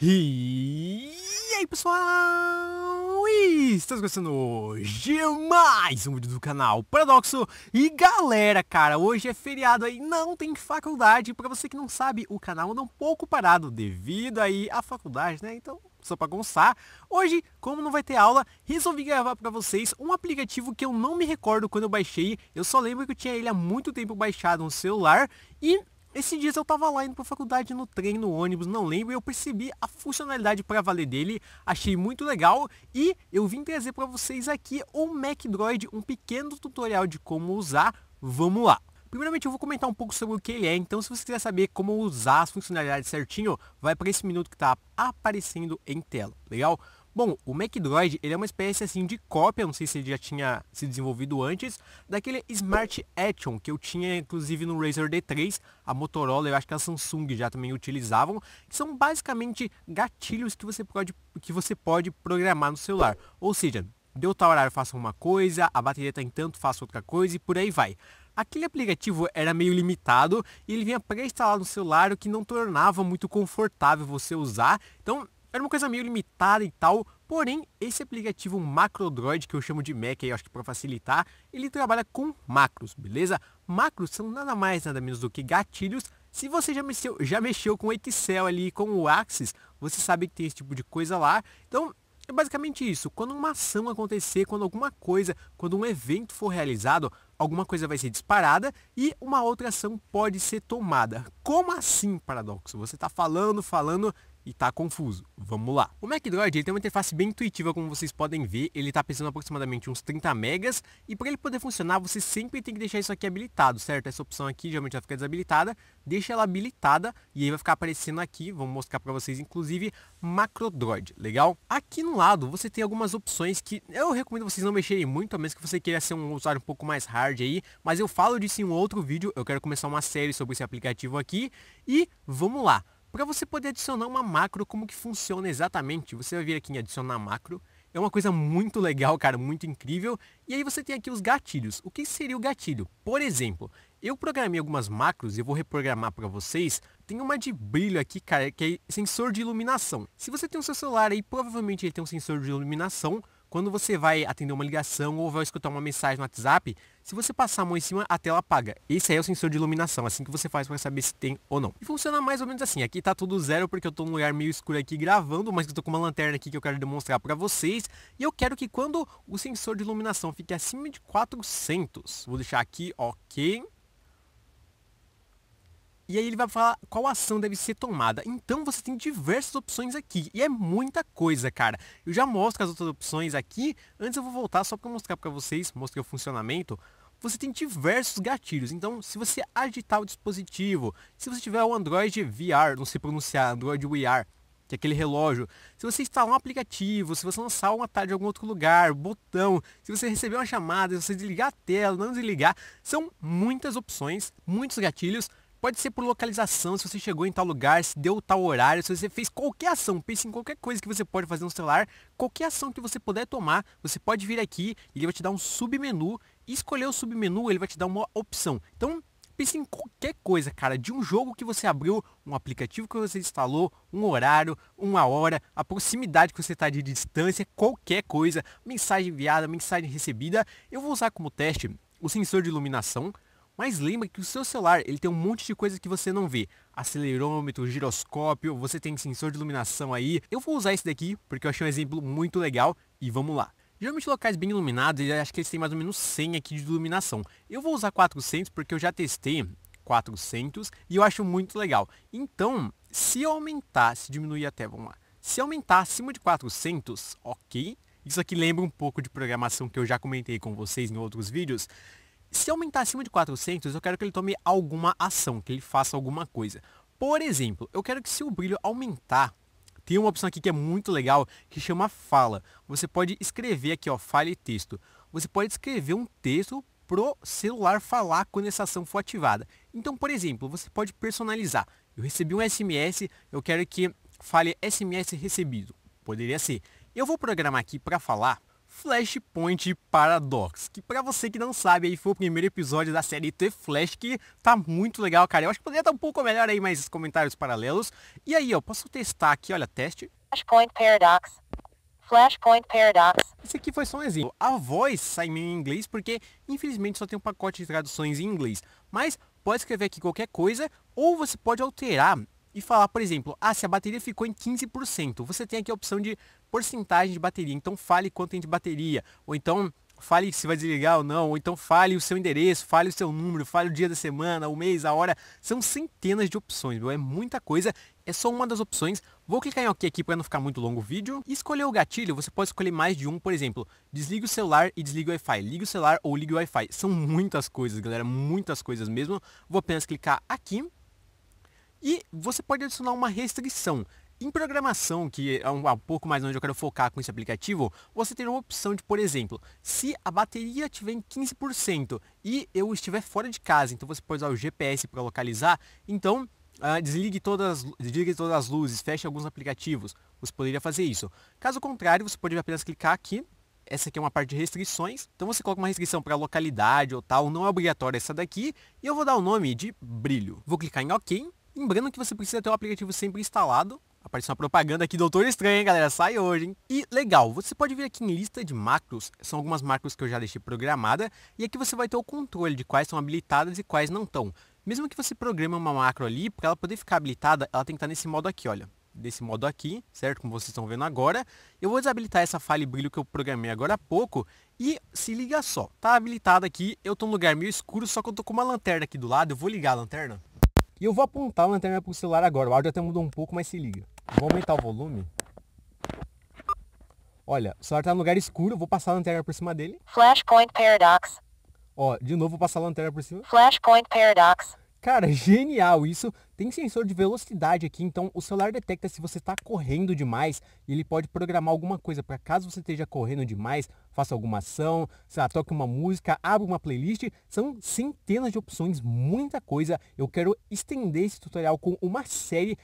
E aí pessoal, e estamos começando hoje mais um vídeo do canal Paradoxo E galera, cara, hoje é feriado aí, não tem faculdade Pra você que não sabe, o canal anda um pouco parado devido aí à faculdade, né? Então só para gonçar. Hoje, como não vai ter aula, resolvi gravar para vocês um aplicativo que eu não me recordo quando eu baixei. Eu só lembro que eu tinha ele há muito tempo baixado no celular e esses dias eu tava lá indo pra faculdade no trem, no ônibus, não lembro, e eu percebi a funcionalidade para valer dele, achei muito legal e eu vim trazer para vocês aqui o MacDroid, um pequeno tutorial de como usar. Vamos lá! Primeiramente eu vou comentar um pouco sobre o que ele é, então se você quiser saber como usar as funcionalidades certinho, vai para esse minuto que está aparecendo em tela, tá legal? Bom, o MacDroid ele é uma espécie assim de cópia, não sei se ele já tinha se desenvolvido antes, daquele Smart Action que eu tinha inclusive no Razer D3, a Motorola, eu acho que a Samsung já também utilizavam, que são basicamente gatilhos que você pode, que você pode programar no celular. Ou seja, deu tal horário faça uma coisa, a bateria está em tanto faça outra coisa e por aí vai. Aquele aplicativo era meio limitado e ele vinha pré-instalado no celular, o que não tornava muito confortável você usar. Então, era uma coisa meio limitada e tal, porém esse aplicativo MacroDroid que eu chamo de Mac aí, acho que para facilitar, ele trabalha com macros, beleza? Macros são nada mais nada menos do que gatilhos. Se você já mexeu, já mexeu com Excel ali, com o Axis, você sabe que tem esse tipo de coisa lá. Então, é basicamente isso. Quando uma ação acontecer, quando alguma coisa, quando um evento for realizado, alguma coisa vai ser disparada e uma outra ação pode ser tomada. Como assim, paradoxo? Você está falando, falando e tá confuso. Vamos lá. O MacDroid ele tem uma interface bem intuitiva, como vocês podem ver. Ele tá pesando aproximadamente uns 30 megas e para ele poder funcionar, você sempre tem que deixar isso aqui habilitado, certo? Essa opção aqui geralmente vai ficar desabilitada. Deixa ela habilitada e aí vai ficar aparecendo aqui, vou mostrar para vocês inclusive, MacroDroid, legal? Aqui no lado você tem algumas opções que eu recomendo vocês não mexerem muito, a menos que você queira ser um usuário um pouco mais hard aí, mas eu falo disso em um outro vídeo, eu quero começar uma série sobre esse aplicativo aqui e vamos lá. Para você poder adicionar uma macro, como que funciona exatamente? Você vai vir aqui em adicionar macro. É uma coisa muito legal, cara, muito incrível. E aí você tem aqui os gatilhos. O que seria o gatilho? Por exemplo, eu programei algumas macros e vou reprogramar para vocês. Tem uma de brilho aqui, cara, que é sensor de iluminação. Se você tem o seu celular aí, provavelmente ele tem um sensor de iluminação. Quando você vai atender uma ligação ou vai escutar uma mensagem no WhatsApp, se você passar a mão em cima, a tela apaga. Esse aí é o sensor de iluminação, assim que você faz para saber se tem ou não. E funciona mais ou menos assim. Aqui tá tudo zero porque eu tô num lugar meio escuro aqui gravando, mas eu tô com uma lanterna aqui que eu quero demonstrar para vocês. E eu quero que quando o sensor de iluminação fique acima de 400, vou deixar aqui, ok. E aí ele vai falar qual ação deve ser tomada. Então você tem diversas opções aqui. E é muita coisa, cara. Eu já mostro as outras opções aqui. Antes eu vou voltar só para mostrar para vocês, mostrar o funcionamento. Você tem diversos gatilhos. Então, se você agitar o dispositivo, se você tiver o Android VR, não sei pronunciar, Android VR, que é aquele relógio. Se você instalar um aplicativo, se você lançar uma atalho em algum outro lugar, botão, se você receber uma chamada, se você desligar a tela, não desligar, são muitas opções, muitos gatilhos Pode ser por localização, se você chegou em tal lugar, se deu tal horário, se você fez qualquer ação, pense em qualquer coisa que você pode fazer no celular, qualquer ação que você puder tomar, você pode vir aqui e ele vai te dar um submenu, e escolher o submenu, ele vai te dar uma opção. Então, pense em qualquer coisa, cara, de um jogo que você abriu, um aplicativo que você instalou, um horário, uma hora, a proximidade que você está de distância, qualquer coisa, mensagem enviada, mensagem recebida, eu vou usar como teste o sensor de iluminação, mas lembra que o seu celular ele tem um monte de coisa que você não vê. Acelerômetro, giroscópio, você tem sensor de iluminação aí. Eu vou usar esse daqui porque eu achei um exemplo muito legal e vamos lá. Geralmente locais bem iluminados, acho que eles têm mais ou menos 100 aqui de iluminação. Eu vou usar 400 porque eu já testei 400 e eu acho muito legal. Então, se eu aumentar, se diminuir até, vamos lá. Se aumentar acima de 400, ok. Isso aqui lembra um pouco de programação que eu já comentei com vocês em outros vídeos. Se aumentar acima de 400, eu quero que ele tome alguma ação, que ele faça alguma coisa. Por exemplo, eu quero que se o brilho aumentar, tem uma opção aqui que é muito legal, que chama fala. Você pode escrever aqui, ó, fale texto. Você pode escrever um texto pro celular falar quando essa ação for ativada. Então, por exemplo, você pode personalizar. Eu recebi um SMS, eu quero que fale SMS recebido. Poderia ser. Eu vou programar aqui para falar Flashpoint Paradox, que para você que não sabe, aí foi o primeiro episódio da série The Flash, que tá muito legal, cara. Eu acho que poderia estar tá um pouco melhor aí, mas comentários paralelos. E aí, ó, posso testar aqui, olha, teste. Flashpoint Paradox. Flashpoint Paradox. Esse aqui foi só um exemplo. A voz sai meio em inglês porque, infelizmente, só tem um pacote de traduções em inglês. Mas pode escrever aqui qualquer coisa ou você pode alterar e falar, por exemplo, ah, se a bateria ficou em 15%, você tem aqui a opção de porcentagem de bateria, então fale quanto tem de bateria, ou então fale se vai desligar ou não, ou então fale o seu endereço, fale o seu número, fale o dia da semana, o mês, a hora, são centenas de opções, meu. é muita coisa, é só uma das opções. Vou clicar em OK aqui para não ficar muito longo o vídeo. E escolher o gatilho, você pode escolher mais de um, por exemplo, desligue o celular e desligue o Wi-Fi, ligue o celular ou ligue o Wi-Fi. São muitas coisas, galera, muitas coisas mesmo. Vou apenas clicar aqui e você pode adicionar uma restrição. Em programação, que é um, um, pouco mais onde eu quero focar com esse aplicativo, você tem uma opção de, por exemplo, se a bateria estiver em 15% e eu estiver fora de casa, então você pode usar o GPS para localizar, então uh, desligue, todas, desligue todas as luzes, feche alguns aplicativos, você poderia fazer isso. Caso contrário, você pode apenas clicar aqui essa aqui é uma parte de restrições, então você coloca uma restrição para localidade ou tal, não é obrigatória essa daqui, e eu vou dar o nome de brilho. Vou clicar em OK, Lembrando que você precisa ter o aplicativo sempre instalado. Aparece uma propaganda aqui, Doutor Estranho, hein, galera? Sai hoje, hein? E legal, você pode vir aqui em lista de macros. São algumas macros que eu já deixei programada. E aqui você vai ter o controle de quais são habilitadas e quais não estão. Mesmo que você programe uma macro ali, para ela poder ficar habilitada, ela tem que estar tá nesse modo aqui, olha desse modo aqui, certo? Como vocês estão vendo agora. Eu vou desabilitar essa falha e brilho que eu programei agora há pouco. E se liga só, tá habilitado aqui, eu tô num lugar meio escuro, só que eu tô com uma lanterna aqui do lado, eu vou ligar a lanterna. E eu vou apontar a lanterna para o celular agora. O áudio até mudou um pouco, mas se liga. Vou aumentar o volume. Olha, o celular está no lugar escuro, vou passar a lanterna por cima dele. Flashpoint Paradox. Ó, de novo vou passar a lanterna por cima. Flashpoint Paradox. Cara, genial isso. Tem sensor de velocidade aqui, então o celular detecta se você está correndo demais e ele pode programar alguma coisa para caso você esteja correndo demais, faça alguma ação, sei lá, toque uma música, abra uma playlist. São centenas de opções, muita coisa. Eu quero estender esse tutorial com uma série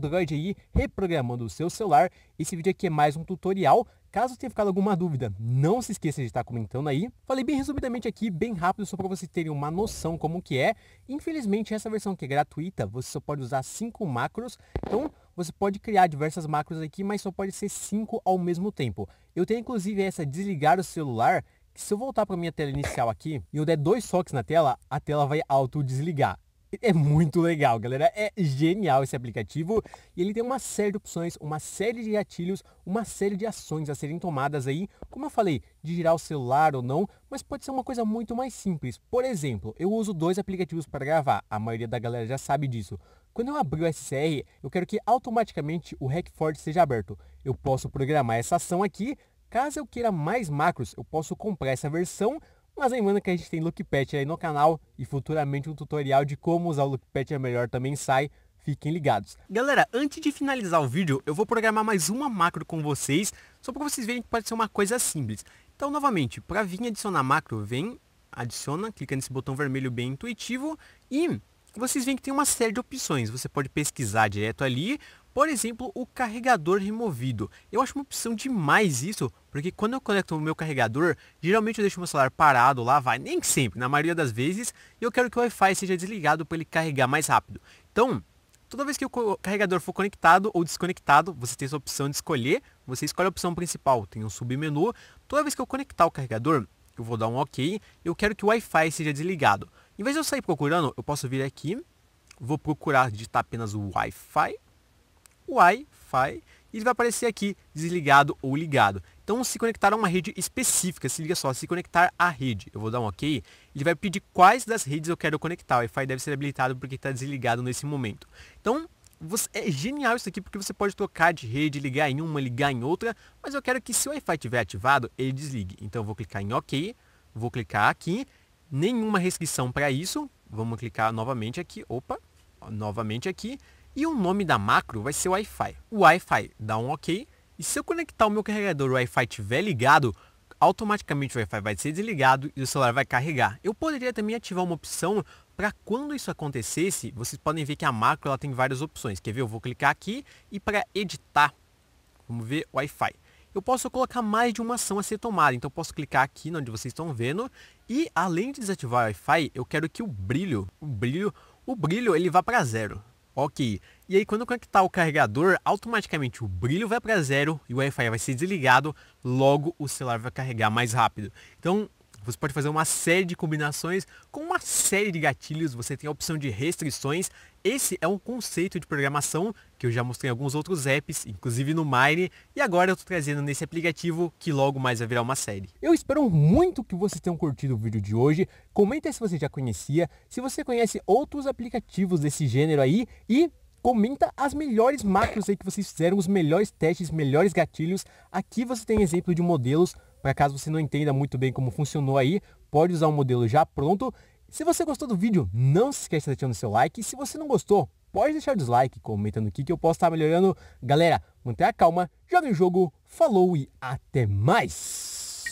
Droid aí, reprogramando o seu celular. Esse vídeo aqui é mais um tutorial Caso tenha ficado alguma dúvida, não se esqueça de estar comentando aí. Falei bem resumidamente aqui, bem rápido, só para vocês terem uma noção como que é. Infelizmente, essa versão que é gratuita, você só pode usar 5 macros. Então, você pode criar diversas macros aqui, mas só pode ser 5 ao mesmo tempo. Eu tenho inclusive essa desligar o celular, que se eu voltar para minha tela inicial aqui e eu der dois toques na tela, a tela vai auto-desligar. É muito legal, galera. É genial esse aplicativo e ele tem uma série de opções, uma série de gatilhos, uma série de ações a serem tomadas aí, como eu falei, de girar o celular ou não, mas pode ser uma coisa muito mais simples. Por exemplo, eu uso dois aplicativos para gravar, a maioria da galera já sabe disso. Quando eu abrir o SCR, eu quero que automaticamente o Hackford seja aberto. Eu posso programar essa ação aqui, caso eu queira mais macros, eu posso comprar essa versão mas lembrando que a gente tem Lookpad aí no canal e futuramente um tutorial de como usar o Lookpad é melhor também sai. Fiquem ligados. Galera, antes de finalizar o vídeo, eu vou programar mais uma macro com vocês, só para vocês verem que pode ser uma coisa simples. Então, novamente, para vir adicionar macro, vem, adiciona, clica nesse botão vermelho bem intuitivo e vocês veem que tem uma série de opções. Você pode pesquisar direto ali por exemplo, o carregador removido. Eu acho uma opção demais isso, porque quando eu conecto o meu carregador, geralmente eu deixo meu celular parado lá, vai, nem sempre, na maioria das vezes, e eu quero que o Wi-Fi seja desligado para ele carregar mais rápido. Então, toda vez que o carregador for conectado ou desconectado, você tem essa opção de escolher, você escolhe a opção principal, tem um submenu. Toda vez que eu conectar o carregador, eu vou dar um OK, eu quero que o Wi-Fi seja desligado. Em vez de eu sair procurando, eu posso vir aqui, vou procurar digitar apenas o Wi-Fi, Wi-Fi e ele vai aparecer aqui desligado ou ligado. Então, se conectar a uma rede específica, se liga só, se conectar à rede, eu vou dar um OK, ele vai pedir quais das redes eu quero conectar. O Wi-Fi deve ser habilitado porque está desligado nesse momento. Então, é genial isso aqui porque você pode trocar de rede, ligar em uma, ligar em outra, mas eu quero que se o Wi-Fi estiver ativado, ele desligue. Então, eu vou clicar em OK, vou clicar aqui, nenhuma restrição para isso, vamos clicar novamente aqui, opa, novamente aqui, e o nome da macro vai ser Wi-Fi. O Wi-Fi dá um OK. E se eu conectar o meu carregador, o Wi-Fi estiver ligado, automaticamente o Wi-Fi vai ser desligado e o celular vai carregar. Eu poderia também ativar uma opção para quando isso acontecesse, vocês podem ver que a macro ela tem várias opções. Quer ver? Eu vou clicar aqui e para editar, vamos ver Wi-Fi. Eu posso colocar mais de uma ação a ser tomada, então posso clicar aqui onde vocês estão vendo e além de desativar o Wi-Fi, eu quero que o brilho, o brilho, o brilho ele vá para zero. Ok. E aí quando conectar o carregador, automaticamente o brilho vai para zero e o Wi-Fi vai ser desligado, logo o celular vai carregar mais rápido. Então você pode fazer uma série de combinações com uma série de gatilhos, você tem a opção de restrições. Esse é um conceito de programação que eu já mostrei em alguns outros apps, inclusive no Mine, e agora eu estou trazendo nesse aplicativo que logo mais vai virar uma série. Eu espero muito que vocês tenham curtido o vídeo de hoje. Comenta se você já conhecia, se você conhece outros aplicativos desse gênero aí e Comenta as melhores macros aí que vocês fizeram, os melhores testes, melhores gatilhos. Aqui você tem exemplo de modelos, para caso você não entenda muito bem como funcionou aí, pode usar um modelo já pronto. Se você gostou do vídeo, não se esqueça de deixar o seu like. Se você não gostou, pode deixar o dislike, comentando aqui que eu posso estar melhorando. Galera, mantenha a calma, joga o jogo, falou e até mais.